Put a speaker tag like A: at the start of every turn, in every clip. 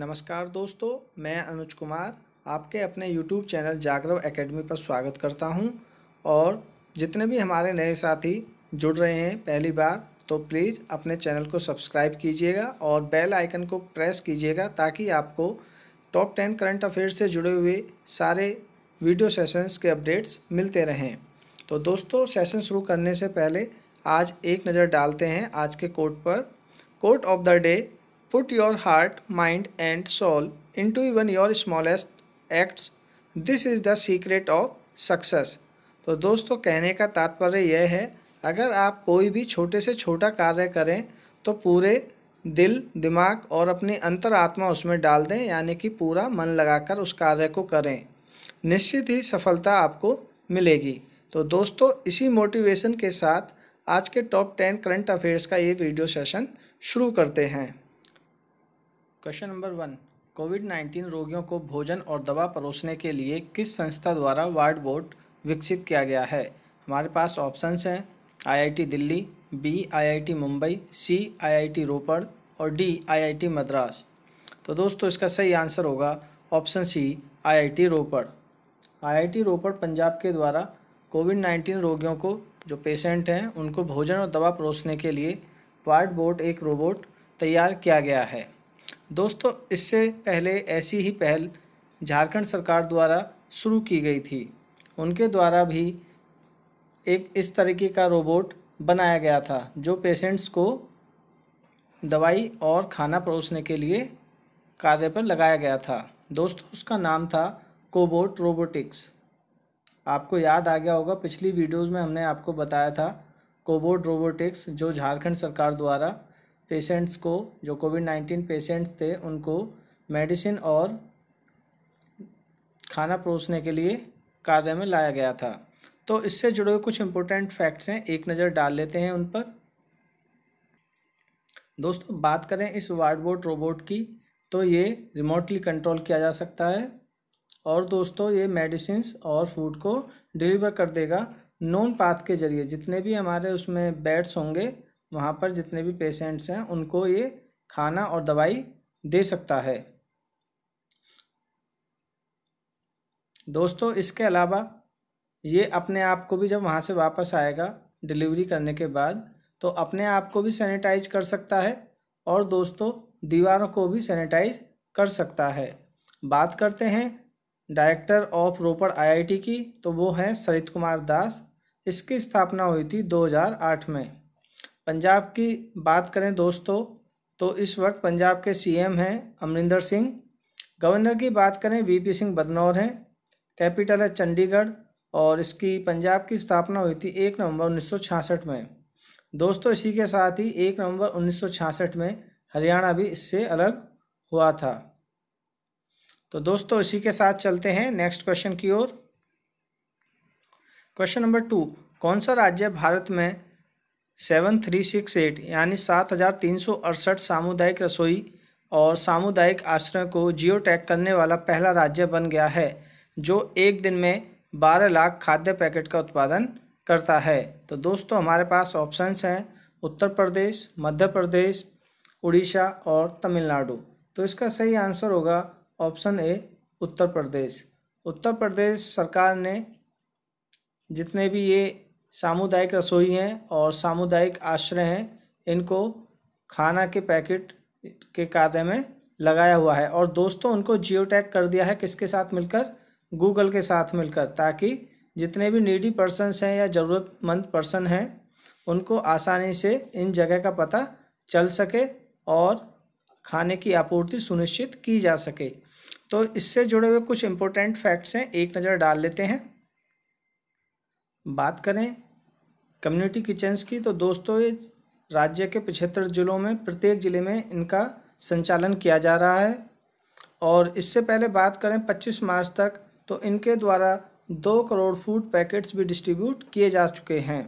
A: नमस्कार दोस्तों मैं अनुज कुमार आपके अपने यूट्यूब चैनल जागरव एकेडमी पर स्वागत करता हूं और जितने भी हमारे नए साथी जुड़ रहे हैं पहली बार तो प्लीज़ अपने चैनल को सब्सक्राइब कीजिएगा और बेल आइकन को प्रेस कीजिएगा ताकि आपको टॉप टेन करंट अफेयर्स से जुड़े हुए सारे वीडियो सेशंस के अपडेट्स मिलते रहें तो दोस्तों सेशन शुरू करने से पहले आज एक नज़र डालते हैं आज के कोर्ट पर quote of the day Put your heart, mind, and soul into even your smallest acts. This is the secret of success. तो दोस्तों कहने का तात्पर्य यह है अगर आप कोई भी छोटे से छोटा कार्य करें तो पूरे दिल दिमाग और अपनी अंतरात्मा उसमें डाल दें यानी कि पूरा मन लगाकर उस कार्य को करें निश्चित ही सफलता आपको मिलेगी तो दोस्तों इसी मोटिवेशन के साथ आज के टॉप टेन करंट अफेयर्स का ये वीडियो सेशन शुरू करते हैं question number one Covid nineteen रोगियों को भोजन और दवा परोसने के लिए किस संस्था द्वारा वार्ड बोर्ड विकसित किया गया है हमारे पास ऑप्शंस हैं IIT Delhi B IIT Mumbai C IIT Ropar और डी आईआईटी मद्रास तो दोस्तों इसका सही आंसर होगा option C IIT Ropar IIT Ropar Punjab के द्वारा कोविड नाइन्टीन रोगियों को जो पेशेंट हैं उनको भोजन और दवा परोसने के लिए वार्ड बोर्ड एक रोबोट तैयार किया गया है दोस्तों इससे पहले ऐसी ही पहल झारखंड सरकार द्वारा शुरू की गई थी उनके द्वारा भी एक इस तरीके का रोबोट बनाया गया था जो पेशेंट्स को दवाई और खाना परोसने के लिए कार्य पर लगाया गया था दोस्तों उसका नाम था कोबोट रोबोटिक्स आपको याद आ गया होगा पिछली वीडियोस में हमने आपको बताया था कोबोट रोबोटिक्स जो झारखंड सरकार द्वारा पेशेंट्स को जो कोविड नाइन्टीन पेशेंट्स थे उनको मेडिसिन और खाना परोसने के लिए कार्य में लाया गया था तो इससे जुड़े हुए कुछ इम्पोर्टेंट फैक्ट्स हैं एक नज़र डाल लेते हैं उन पर दोस्तों बात करें इस वार्डबोट रोबोट की तो ये रिमोटली कंट्रोल किया जा सकता है और दोस्तों ये मेडिसिन और फूड को डिलीवर कर देगा नॉन पाथ के जरिए जितने भी हमारे उसमें बेड्स होंगे वहाँ पर जितने भी पेशेंट्स हैं उनको ये खाना और दवाई दे सकता है दोस्तों इसके अलावा ये अपने आप को भी जब वहाँ से वापस आएगा डिलीवरी करने के बाद तो अपने आप को भी सैनिटाइज कर सकता है और दोस्तों दीवारों को भी सैनिटाइज कर सकता है बात करते हैं डायरेक्टर ऑफ रोपड़ आईआईटी की तो वो हैं सरित कुमार दास इसकी स्थापना हुई थी 2008 में पंजाब की बात करें दोस्तों तो इस वक्त पंजाब के सीएम हैं अमरिंदर सिंह गवर्नर की बात करें वीपी सिंह बदनौर हैं कैपिटल है चंडीगढ़ और इसकी पंजाब की स्थापना हुई थी एक नवंबर उन्नीस में दोस्तों इसी के साथ ही एक नवंबर उन्नीस में हरियाणा भी इससे अलग हुआ था तो दोस्तों इसी के साथ चलते हैं नेक्स्ट क्वेश्चन की ओर क्वेश्चन नंबर टू कौन सा राज्य भारत में सेवन थ्री सिक्स एट यानी सात हज़ार तीन सौ अड़सठ सामुदायिक रसोई और सामुदायिक आश्रय को जियो टैग करने वाला पहला राज्य बन गया है जो एक दिन में बारह लाख खाद्य पैकेट का उत्पादन करता है तो दोस्तों हमारे पास ऑप्शंस हैं उत्तर प्रदेश मध्य प्रदेश उड़ीसा और तमिलनाडु तो इसका सही आंसर होगा ऑप्शन ए उत्तर प्रदेश उत्तर प्रदेश सरकार ने जितने भी ये सामुदायिक रसोई हैं और सामुदायिक आश्रय हैं इनको खाना के पैकेट के कार्य में लगाया हुआ है और दोस्तों उनको जियो टैग कर दिया है किसके साथ मिलकर गूगल के साथ मिलकर ताकि जितने भी नीडी पर्सनस हैं या ज़रूरतमंद पर्सन हैं उनको आसानी से इन जगह का पता चल सके और खाने की आपूर्ति सुनिश्चित की जा सके तो इससे जुड़े हुए कुछ इम्पोर्टेंट फैक्ट्स हैं एक नज़र डाल लेते हैं बात करें कम्युनिटी किचन्स की तो दोस्तों ये राज्य के पिछहत्तर ज़िलों में प्रत्येक ज़िले में इनका संचालन किया जा रहा है और इससे पहले बात करें 25 मार्च तक तो इनके द्वारा दो करोड़ फूड पैकेट्स भी डिस्ट्रीब्यूट किए जा चुके हैं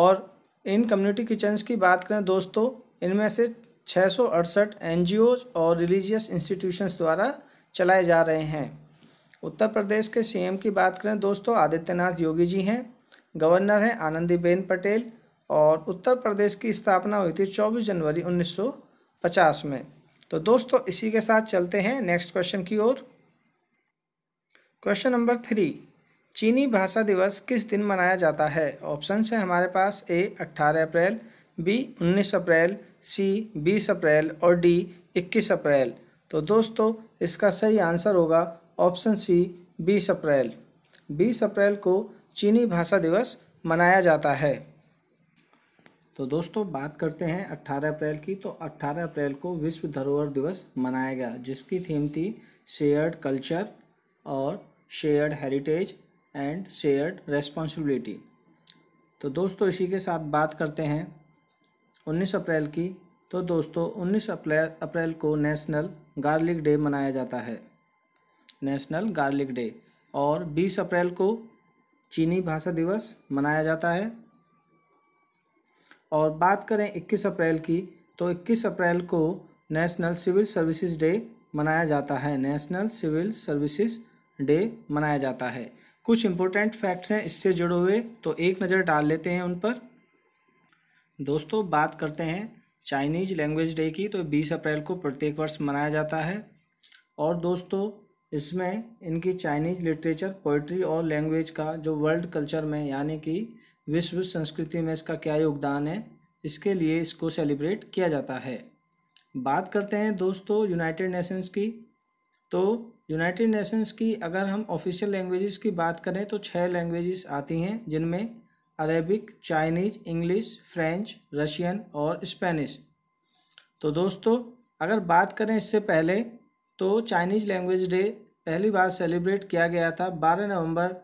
A: और इन कम्युनिटी किचन्स की बात करें दोस्तों इनमें से छः सौ अड़सठ एन और रिलीजियस इंस्टीट्यूशंस द्वारा चलाए जा रहे हैं उत्तर प्रदेश के सीएम की बात करें दोस्तों आदित्यनाथ योगी जी हैं गवर्नर हैं आनंदीबेन पटेल और उत्तर प्रदेश की स्थापना हुई थी 24 जनवरी 1950 में तो दोस्तों इसी के साथ चलते हैं नेक्स्ट क्वेश्चन की ओर क्वेश्चन नंबर थ्री चीनी भाषा दिवस किस दिन मनाया जाता है ऑप्शन है हमारे पास ए 18 अप्रैल बी 19 अप्रैल सी 20 अप्रैल और डी 21 अप्रैल तो दोस्तों इसका सही आंसर होगा ऑप्शन सी बीस अप्रैल बीस अप्रैल को चीनी भाषा दिवस मनाया जाता है तो दोस्तों बात करते हैं 18 अप्रैल की तो 18 अप्रैल को विश्व धरोहर दिवस मनाया गया जिसकी थीम थी शेयर्ड कल्चर और shared heritage and shared responsibility तो दोस्तों इसी के साथ बात करते हैं 19 अप्रैल की तो दोस्तों 19 अप्रैल अप्रैल को नेशनल गार्लिक डे मनाया जाता है नेशनल गार्लिक डे और 20 अप्रैल को चीनी भाषा दिवस मनाया जाता है और बात करें 21 अप्रैल की तो 21 अप्रैल को नेशनल सिविल सर्विसेज डे मनाया जाता है नेशनल सिविल सर्विसेज डे मनाया जाता है कुछ इम्पोर्टेंट फैक्ट्स हैं इससे जुड़े हुए तो एक नज़र डाल लेते हैं उन पर दोस्तों बात करते हैं चाइनीज लैंग्वेज डे की तो 20 अप्रैल को प्रत्येक वर्ष मनाया जाता है और दोस्तों इसमें इनकी चाइनीज लिटरेचर पोइट्री और लैंग्वेज का जो वर्ल्ड कल्चर में यानी कि विश्व संस्कृति में इसका क्या योगदान है इसके लिए इसको सेलिब्रेट किया जाता है बात करते हैं दोस्तों यूनाइटेड नेशंस की तो यूनाइटेड नेशंस की अगर हम ऑफिशियल लैंग्वेजेस की बात करें तो छः लैंग्वेजेस आती हैं जिनमें Arabic Chinese English French Russian और स्पेनिश तो दोस्तों अगर बात करें इससे पहले तो चाइनीज लैंग्वेज डे पहली बार सेलिब्रेट किया गया था 12 नवंबर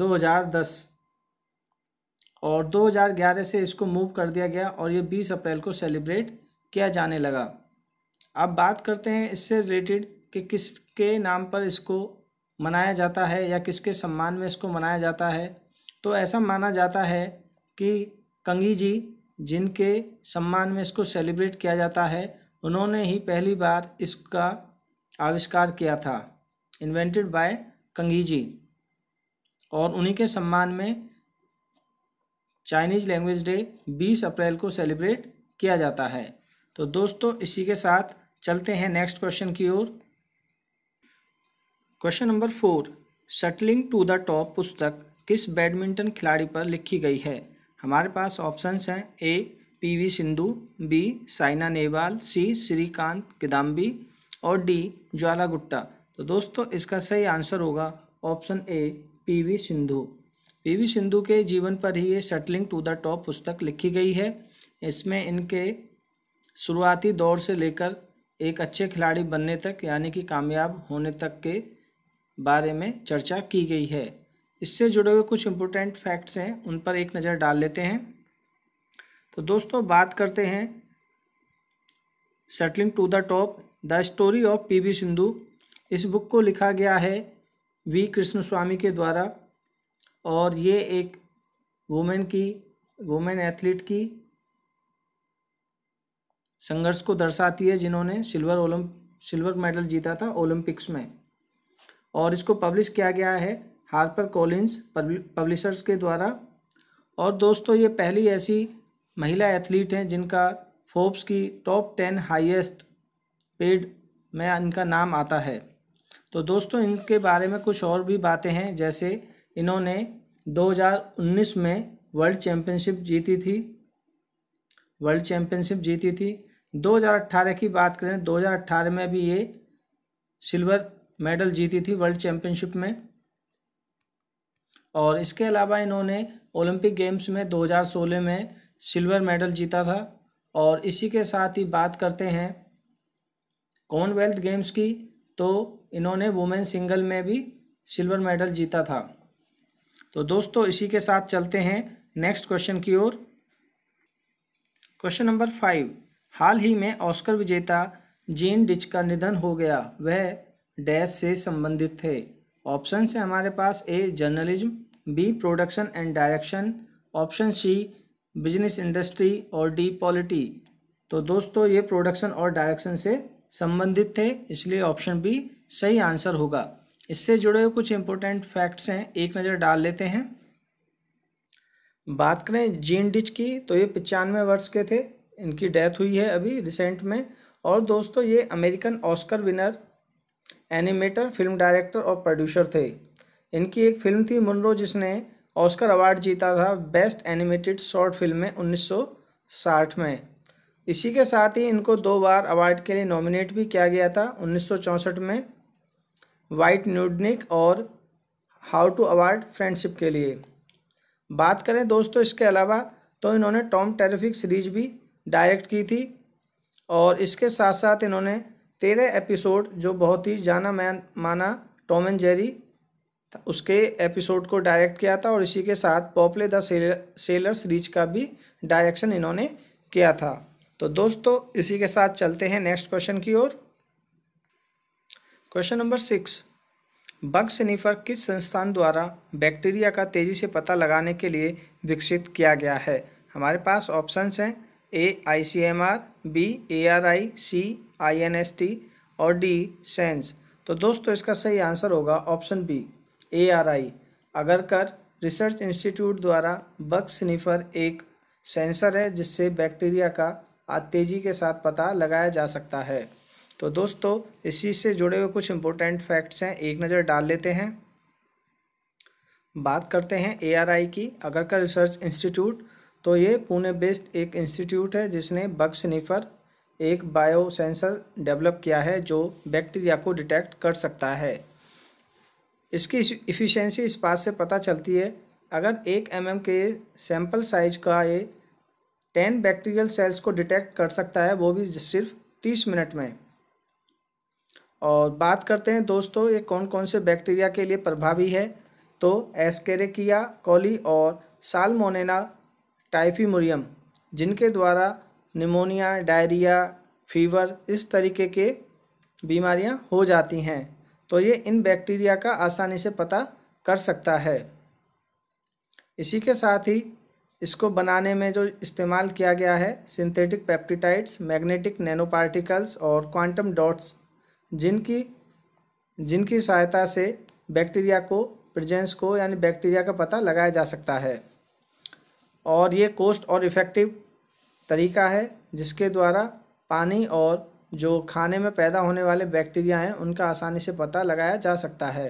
A: 2010 और 2011 से इसको मूव कर दिया गया और ये 20 अप्रैल को सेलिब्रेट किया जाने लगा अब बात करते हैं इससे रिलेटेड कि किसके नाम पर इसको मनाया जाता है या किसके सम्मान में इसको मनाया जाता है तो ऐसा माना जाता है कि कंगी जी जिनके सम्मान में इसको सेलिब्रेट किया जाता है उन्होंने ही पहली बार इसका आविष्कार किया था इन्वेंटेड बाय कंगीजी और उन्हीं के सम्मान में चाइनीज लैंग्वेज डे 20 अप्रैल को सेलिब्रेट किया जाता है तो दोस्तों इसी के साथ चलते हैं नेक्स्ट क्वेश्चन की ओर question number four shuttling to the top पुस्तक किस बैडमिंटन खिलाड़ी पर लिखी गई है हमारे पास ऑप्शंस हैं A PV Sindhu B Saina Nehwal C Srikanth Kidambi और डी ज्वाला गुट्टा तो दोस्तों इसका सही आंसर होगा option A PV Sindhu PV Sindhu के जीवन पर ही ये सेटलिंग टू द टॉप पुस्तक लिखी गई है इसमें इनके शुरुआती दौर से लेकर एक अच्छे खिलाड़ी बनने तक यानी कि कामयाब होने तक के बारे में चर्चा की गई है इससे जुड़े हुए कुछ इम्पोर्टेंट फैक्ट्स हैं उन पर एक नज़र डाल लेते हैं तो दोस्तों बात करते हैं shuttling to the top the story of P V Sindhu इस बुक को लिखा गया है वी कृष्ण स्वामी के द्वारा और ये एक वुमेन की वुमेन एथलीट की संघर्ष को दर्शाती है जिन्होंने सिल्वर ओलम सिल्वर मेडल जीता था ओलंपिक्स में और इसको पब्लिश किया गया है हार्पर कॉलिंस पब्लिशर्स के द्वारा और दोस्तों ये पहली ऐसी महिला एथलीट हैं जिनका फोर्ब्स की टॉप टेन हाईएस्ट पेड में इनका नाम आता है तो दोस्तों इनके बारे में कुछ और भी बातें हैं जैसे इन्होंने 2019 में वर्ल्ड चैम्पियनशिप जीती थी वर्ल्ड चैम्पियनशिप जीती थी 2018 की बात करें 2018 में भी ये सिल्वर मेडल जीती थी वर्ल्ड चैम्पियनशिप में और इसके अलावा इन्होंने ओलंपिक गेम्स में 2016 में सिल्वर मेडल जीता था और इसी के साथ ही बात करते हैं कॉमनवेल्थ गेम्स की तो इन्होंने वुमेन सिंगल में भी सिल्वर मेडल जीता था तो दोस्तों इसी के साथ चलते हैं नेक्स्ट क्वेश्चन की ओर क्वेश्चन नंबर फाइव हाल ही में ऑस्कर विजेता जीन डिच का निधन हो गया वह डैश से संबंधित थे ऑप्शन से हमारे पास A journalism B production and direction option C business industry और डी पॉलिटी तो दोस्तों ये प्रोडक्शन और डायरेक्शन से संबंधित थे इसलिए ऑप्शन बी सही आंसर होगा इससे जुड़े हुए कुछ इंपॉर्टेंट फैक्ट्स हैं एक नज़र डाल लेते हैं बात करें जीन डिच की तो ये पचानवे वर्ष के थे इनकी डेथ हुई है अभी रिसेंट में और दोस्तों ये American Oscar winner animator film director और प्रोड्यूसर थे इनकी एक फिल्म थी मुनरो जिसने ऑस्कर अवार्ड जीता था बेस्ट एनिमेटेड शॉर्ट फिल्म में 1960 में इसी के साथ ही इनको दो बार अवार्ड के लिए नॉमिनेट भी किया गया था 1964 में वाइट न्यूडनिक और हाउ टू अवार्ड फ्रेंडशिप के लिए बात करें दोस्तों इसके अलावा तो इन्होंने टॉम टेरिफिक सीरीज भी डायरेक्ट की थी और इसके साथ साथ इन्होंने तेरह एपिसोड जो बहुत ही जाना माना टॉम एंड जेरी उसके एपिसोड को डायरेक्ट किया था और इसी के साथ Popeye the sailor sailor series का भी डायरेक्शन इन्होंने किया था तो दोस्तों इसी के साथ चलते हैं नेक्स्ट क्वेश्चन की ओर question number six bug sniffer किस संस्थान द्वारा बैक्टीरिया का तेज़ी से पता लगाने के लिए विकसित किया गया है हमारे पास ऑप्शंस हैं A I C M R B A R I C I N S T और डी सेंस तो दोस्तों इसका सही आंसर होगा option B A R I Agharkar research institute द्वारा बक्स स्निफर एक सेंसर है जिससे बैक्टीरिया का तेज़ी के साथ पता लगाया जा सकता है तो दोस्तों इस चीज़ से जुड़े हुए कुछ इम्पोर्टेंट फैक्ट्स हैं एक नज़र डाल लेते हैं बात करते हैं आई की अगरकर रिसर्च इंस्टीट्यूट तो ये पुणे बेस्ड एक इंस्टीट्यूट है जिसने बक्स स्निफर एक बायो सेंसर डेवलप किया है जो बैक्टीरिया को डिटेक्ट कर सकता है इसकी इफ़िशेंसी इस बात से पता चलती है अगर एक एम mm के सैम्पल साइज का ये टेन बैक्टीरियल सेल्स को डिटेक्ट कर सकता है वो भी सिर्फ तीस मिनट में और बात करते हैं दोस्तों ये कौन कौन से बैक्टीरिया के लिए प्रभावी है तो एस्केरेकिया कॉली और सालमोनेना टाइफीमोरियम जिनके द्वारा निमोनिया डायरिया फीवर इस तरीके के बीमारियां हो जाती हैं तो ये इन बैक्टीरिया का आसानी से पता कर सकता है इसी के साथ ही इसको बनाने में जो इस्तेमाल किया गया है synthetic peptides magnetic nano particles और क्वांटम डॉट्स जिनकी जिनकी सहायता से बैक्टीरिया को प्रजेंस को यानी बैक्टीरिया का पता लगाया जा सकता है और ये कोस्ट और इफ़ेक्टिव तरीका है जिसके द्वारा पानी और जो खाने में पैदा होने वाले बैक्टीरिया हैं उनका आसानी से पता लगाया जा सकता है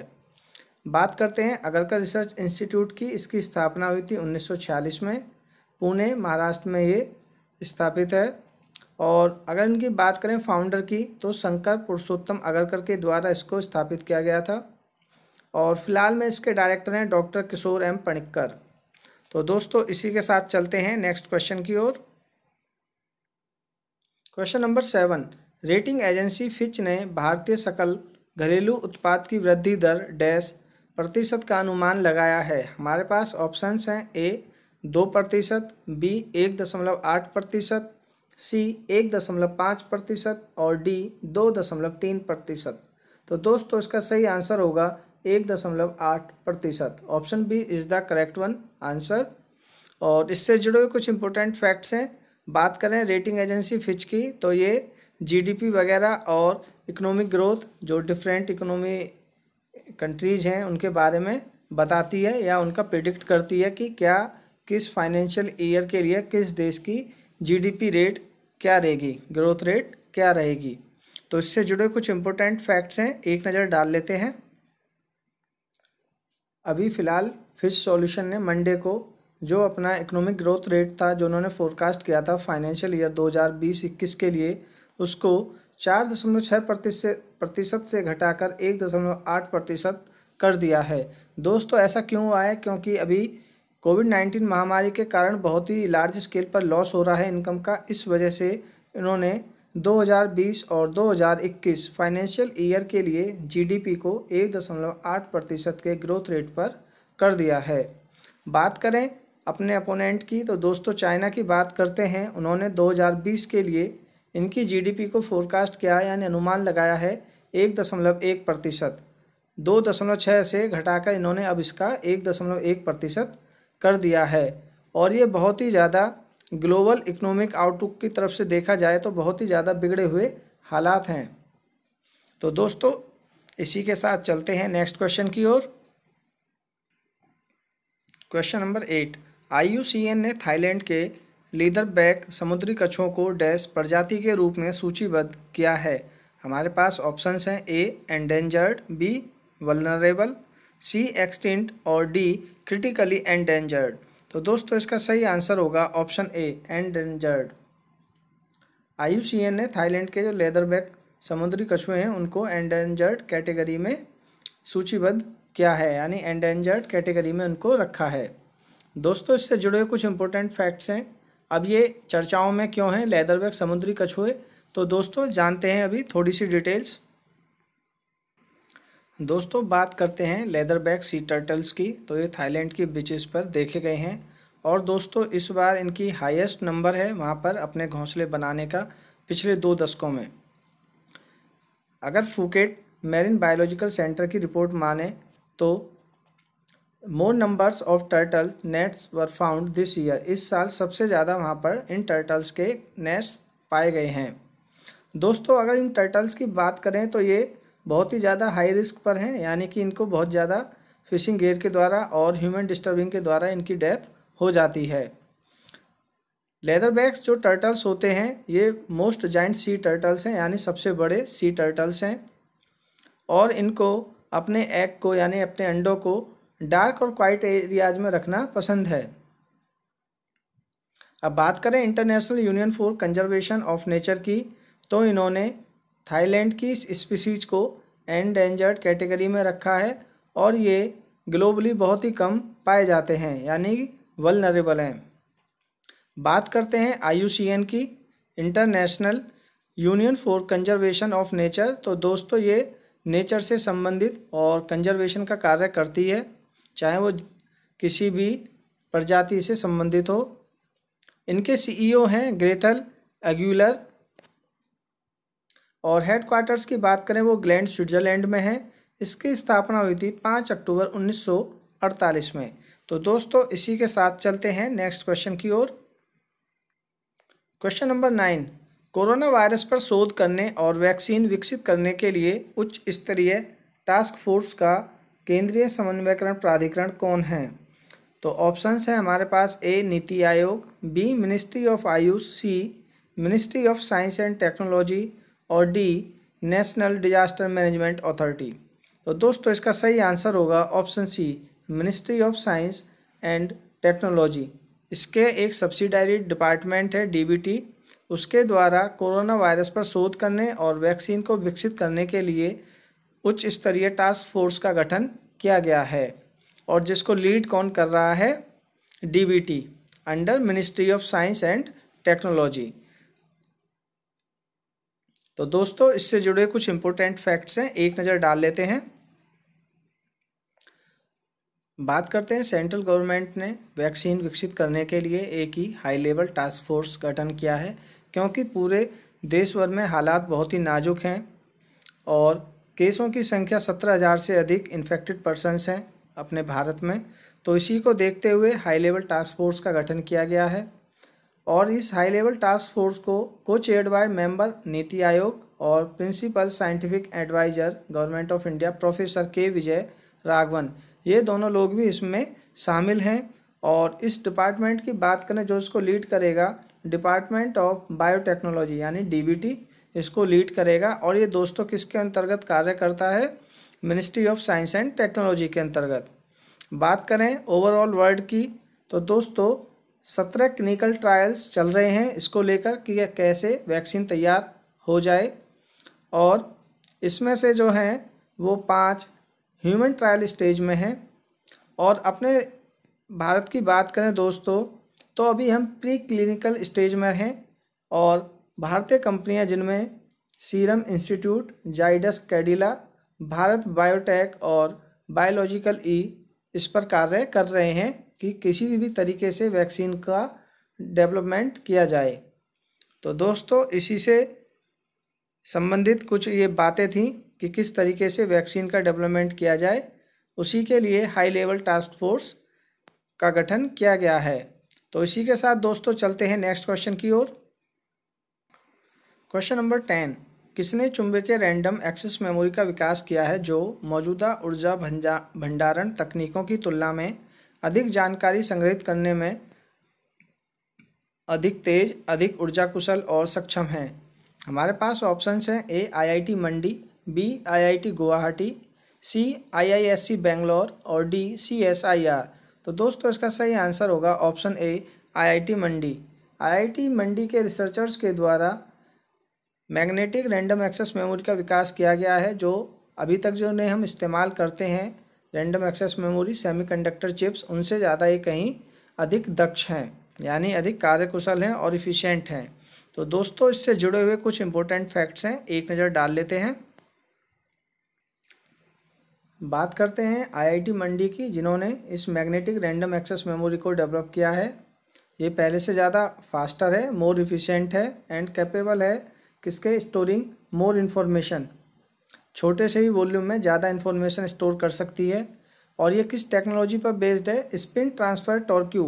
A: बात करते हैं अगरकर रिसर्च इंस्टीट्यूट की इसकी स्थापना हुई थी 1946 में पुणे महाराष्ट्र में ये स्थापित है और अगर इनकी बात करें फाउंडर की तो शंकर पुरुषोत्तम अगरकर के द्वारा इसको स्थापित किया गया था और फिलहाल में इसके डायरेक्टर हैं डॉक्टर किशोर एम पणिक्कर तो दोस्तों इसी के साथ चलते हैं नेक्स्ट क्वेश्चन की ओर question number seven rating agency Fitch ने भारतीय सकल घरेलू उत्पाद की वृद्धि दर डैश प्रतिशत का अनुमान लगाया है हमारे पास ऑप्शंस हैं ए दो प्रतिशत बी एक दशमलव आठ प्रतिशत सी एक दशमलव पाँच प्रतिशत और डी दो दशमलव तीन प्रतिशत तो दोस्तों इसका सही आंसर होगा एक दशमलव आठ प्रतिशत option B is the correct one answer और इससे जुड़े हुए कुछ इंपॉर्टेंट फैक्ट्स हैं बात करें रेटिंग एजेंसी फिच की तो ये जीडीपी वगैरह और इकोनॉमिक ग्रोथ जो डिफरेंट इकोनॉमी कंट्रीज हैं उनके बारे में बताती है या उनका प्रिडिक्ट करती है कि क्या किस फाइनेंशियल ईयर के लिए किस देश की जीडीपी रेट क्या रहेगी ग्रोथ रेट क्या रहेगी तो इससे जुड़े कुछ इम्पोर्टेंट फैक्ट्स हैं एक नज़र डाल लेते हैं अभी फ़िलहाल फिश सॉल्यूशन ने मंडे को जो अपना इकोनॉमिक ग्रोथ रेट था जो उन्होंने फोरकास्ट किया था फाइनेंशियल ईयर 2020-21 के लिए उसको चार दशमलव छः प्रतिशत प्रतिशत से घटाकर एक दशमलव आठ प्रतिशत कर दिया है दोस्तों ऐसा क्यों हुआ है क्योंकि अभी कोविड नाइन्टीन महामारी के कारण बहुत ही लार्ज स्केल पर लॉस हो रहा है इनकम का इस वजह से इन्होंने 2020 और 2021 फाइनेंशियल ईयर के लिए जीडीपी को एक दशमलव आठ प्रतिशत के ग्रोथ रेट पर कर दिया है बात करें अपने अपोनेंट की तो दोस्तों चाइना की बात करते हैं उन्होंने 2020 के लिए इनकी जीडीपी को फोरकास्ट किया यानी अनुमान लगाया है एक दशमलव एक प्रतिशत दो दशमलव छः से घटाकर इन्होंने अब इसका एक दशमलव एक प्रतिशत कर दिया है और ये बहुत ही ज़्यादा ग्लोबल इकोनॉमिक आउटलुक की तरफ से देखा जाए तो बहुत ही ज़्यादा बिगड़े हुए हालात हैं तो दोस्तों इसी के साथ चलते हैं नेक्स्ट क्वेश्चन की ओर क्वेश्चन नंबर एट आई ने थाईलैंड के लीदरबैक समुद्री कछुओं को डैश प्रजाति के रूप में सूचीबद्ध किया है हमारे पास ऑप्शंस हैं A endangered B vulnerable C extinct और डी क्रिटिकली एंडेंजर्ड तो दोस्तों इसका सही आंसर होगा ऑप्शन ए एंडेंजर्ड आईयूसीएन ने थाईलैंड के जो लेदरबैक समुद्री कछुए हैं उनको एंडेंजर्ड कैटेगरी में सूचीबद्ध किया है यानी एंडेंजर्ड कैटेगरी में उनको रखा है दोस्तों इससे जुड़े कुछ इंपॉर्टेंट फैक्ट्स हैं अब ये चर्चाओं में क्यों है लेदरबैक समुद्री कछुए तो दोस्तों जानते हैं अभी थोड़ी सी डिटेल्स दोस्तों बात करते हैं लेदरबैक सी टर्टल्स की तो ये थाईलैंड की बीचेस पर देखे गए हैं और दोस्तों इस बार इनकी हाईएस्ट नंबर है वहाँ पर अपने घोंसले बनाने का पिछले दो दशकों में अगर फूकेट मेरिन बायोलॉजिकल सेंटर की रिपोर्ट माने तो more numbers of turtle nests were found this year इस साल सबसे ज़्यादा वहाँ पर इन टर्टल्स के नेट्स पाए गए हैं दोस्तों अगर इन टर्टल्स की बात करें तो ये बहुत ही ज़्यादा हाई रिस्क पर हैं यानी कि इनको बहुत ज़्यादा फिशिंग गेट के द्वारा और ह्यूमन डिस्टर्बिंग के द्वारा इनकी डेथ हो जाती है लेदर बैग्स जो टर्टल्स होते हैं ये मोस्ट जाइंट सी टर्टल्स हैं यानी सबसे बड़े सी टर्टल्स हैं और इनको अपने एग को यानी अपने अंडों को डार्क और क्वाइट एरियाज में रखना पसंद है अब बात करें international union for conservation of nature की तो इन्होंने थाईलैंड की इस स्पीसीज को एंडेंजर्ड कैटेगरी में रखा है और ये ग्लोबली बहुत ही कम पाए जाते हैं यानी वलनरेबल हैं बात करते हैं आई की international union for conservation of nature तो दोस्तों ये नेचर से संबंधित और कंजर्वेशन का कार्य करती है चाहे वो किसी भी प्रजाति से संबंधित हो इनके सीईओ e हैं ग्रेथल एग्यूलर और हेड क्वार्टर्स की बात करें वो ग्लैंड स्विट्जरलैंड में है इसकी स्थापना हुई थी पाँच अक्टूबर 1948 में तो दोस्तों इसी के साथ चलते हैं नेक्स्ट क्वेश्चन की ओर question number nine corona virus पर शोध करने और वैक्सीन विकसित करने के लिए उच्च स्तरीय टास्क फोर्स का केंद्रीय समन्वयकरण प्राधिकरण कौन है तो ऑप्शंस है हमारे पास A NITI Aayog B ministry of AYUSH C ministry of science and technology और D national disaster management authority तो दोस्तों इसका सही आंसर होगा option C ministry of science and technology इसके एक सब्सिडारी डिपार्टमेंट है डी उसके द्वारा कोरोना वायरस पर शोध करने और वैक्सीन को विकसित करने के लिए उच्च स्तरीय टास्क फोर्स का गठन किया गया है और जिसको लीड कौन कर रहा है DBT under ministry of science and technology तो दोस्तों इससे जुड़े कुछ इम्पोर्टेंट फैक्ट्स हैं एक नज़र डाल लेते हैं बात करते हैं सेंट्रल गवर्नमेंट ने वैक्सीन विकसित करने के लिए एक ही हाई लेवल टास्क फोर्स गठन किया है क्योंकि पूरे देश भर में हालात बहुत ही नाजुक हैं और केसों की संख्या सत्रह हज़ार से अधिक इन्फेक्टेड पर्सनस हैं अपने भारत में तो इसी को देखते हुए हाई लेवल टास्क फोर्स का गठन किया गया है और इस हाई लेवल टास्क फोर्स को co-chaired by member NITI Aayog और principal scientific adviser government of India professor K Vijay Raghavan ये दोनों लोग भी इसमें शामिल हैं और इस डिपार्टमेंट की बात करें जो इसको लीड करेगा डिपार्टमेंट ऑफ बायोटेक्नोलॉजी यानी डीबीटी इसको लीड करेगा और ये दोस्तों किसके अंतर्गत कार्य करता है ministry of science and technology के अंतर्गत बात करें ओवरऑल वर्ल्ड की तो दोस्तों सत्रह क्लिनिकल ट्रायल्स चल रहे हैं इसको लेकर कि यह कैसे वैक्सीन तैयार हो जाए और इसमें से जो हैं वो पाँच ह्यूमन ट्रायल स्टेज में हैं और अपने भारत की बात करें दोस्तों तो अभी हम प्री क्लिनिकल स्टेज में हैं और भारतीय कंपनियां जिनमें Serum Institute Zydus Cadila Bharat Biotech और बायोलॉजिकल ई इस पर कार्य कर रहे हैं कि किसी भी तरीके से वैक्सीन का डेवलपमेंट किया जाए तो दोस्तों इसी से संबंधित कुछ ये बातें थीं कि किस तरीके से वैक्सीन का डेवलपमेंट किया जाए उसी के लिए हाई लेवल टास्क फोर्स का गठन किया गया है तो इसी के साथ दोस्तों चलते हैं नेक्स्ट क्वेश्चन की ओर क्वेश्चन नंबर टेन किसने के रैंडम एक्सेस मेमोरी का विकास किया है जो मौजूदा ऊर्जा भंडारण तकनीकों की तुलना में अधिक जानकारी संग्रहित करने में अधिक तेज अधिक ऊर्जा कुशल और सक्षम है हमारे पास ऑप्शंस हैं A IIT Mandi B IIT Guwahati C IISc Bangalore और डी सीएसआईआर तो दोस्तों इसका सही आंसर होगा option A IIT Mandi IIT Mandi के रिसर्चर्स के द्वारा मैग्नेटिक रैंडम एक्सेस मेमोरी का विकास किया गया है जो अभी तक जो ने हम इस्तेमाल करते हैं random access memory semiconductor chips उनसे ज़्यादा ये कहीं अधिक दक्ष हैं यानी अधिक कार्यकुशल हैं और इफ़िशेंट हैं तो दोस्तों इससे जुड़े हुए कुछ इंपॉर्टेंट फैक्ट्स हैं एक नज़र डाल लेते हैं बात करते हैं आईआईटी मंडी की जिन्होंने इस मैग्नेटिक रैंडम एक्सेस मेमोरी को डेवलप किया है ये पहले से ज़्यादा फास्टर है मोर इफ़िशेंट है एंड कैपेबल है किसके स्टोरिंग मोर इन्फॉर्मेशन छोटे से ही वॉल्यूम में ज़्यादा इन्फॉर्मेशन स्टोर कर सकती है और ये किस टेक्नोलॉजी पर बेस्ड है spin transfer torque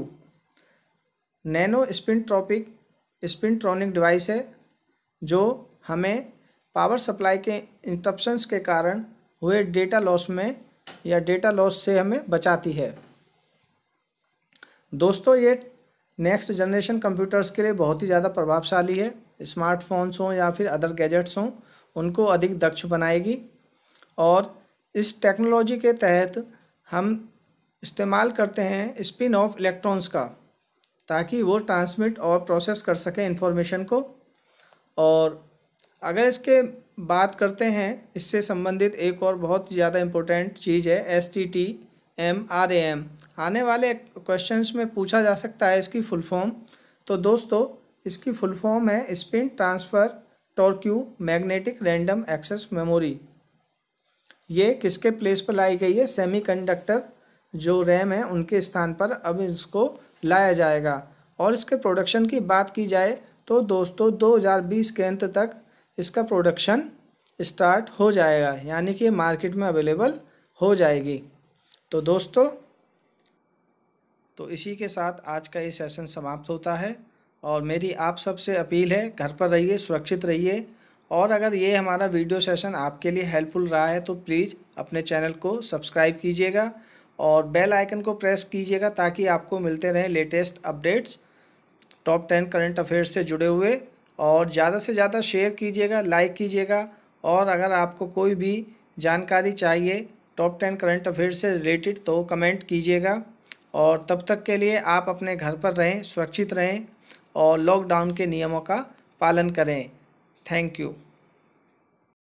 A: nano spin tropic spintronic device है जो हमें पावर सप्लाई के इंटरप्शंस के कारण हुए डेटा लॉस में या डेटा लॉस से हमें बचाती है दोस्तों ये नेक्स्ट जनरेशन कंप्यूटर्स के लिए बहुत ही ज़्यादा प्रभावशाली है स्मार्टफोन्स हों या फिर अदर गैजेट्स हों उनको अधिक दक्ष बनाएगी और इस टेक्नोलॉजी के तहत हम इस्तेमाल करते हैं स्पिन ऑफ इलेक्ट्रॉन्स का ताकि वो ट्रांसमिट और प्रोसेस कर सकें इन्फॉर्मेशन को और अगर इसके बात करते हैं इससे संबंधित एक और बहुत ज़्यादा इम्पोर्टेंट चीज़ है S T T M R A M आने वाले क्वेश्चंस में पूछा जा सकता है इसकी फुल फॉर्म तो दोस्तों इसकी फुल फॉर्म है spin transfer torque magnetic random access memory ये किसके प्लेस पर लाई गई है सेमीकंडक्टर जो रैम है उनके स्थान पर अब इसको लाया जाएगा और इसके प्रोडक्शन की बात की जाए तो दोस्तों 2020 के अंत तक इसका प्रोडक्शन स्टार्ट हो जाएगा यानी कि मार्केट में अवेलेबल हो जाएगी तो दोस्तों तो इसी के साथ आज का ये सेशन समाप्त होता है और मेरी आप सबसे अपील है घर पर रहिए सुरक्षित रहिए और अगर ये हमारा वीडियो सेशन आपके लिए हेल्पफुल रहा है तो प्लीज़ अपने चैनल को सब्सक्राइब कीजिएगा और बेल आइकन को प्रेस कीजिएगा ताकि आपको मिलते रहें latest updates top ten current affairs से जुड़े हुए और ज़्यादा से ज़्यादा शेयर कीजिएगा लाइक कीजिएगा और अगर आपको कोई भी जानकारी चाहिए टॉप टेन करंट अफेयर्स से रिलेटेड तो कमेंट कीजिएगा और तब तक के लिए आप अपने घर पर रहें सुरक्षित रहें और लॉकडाउन के नियमों का पालन करें थैंक यू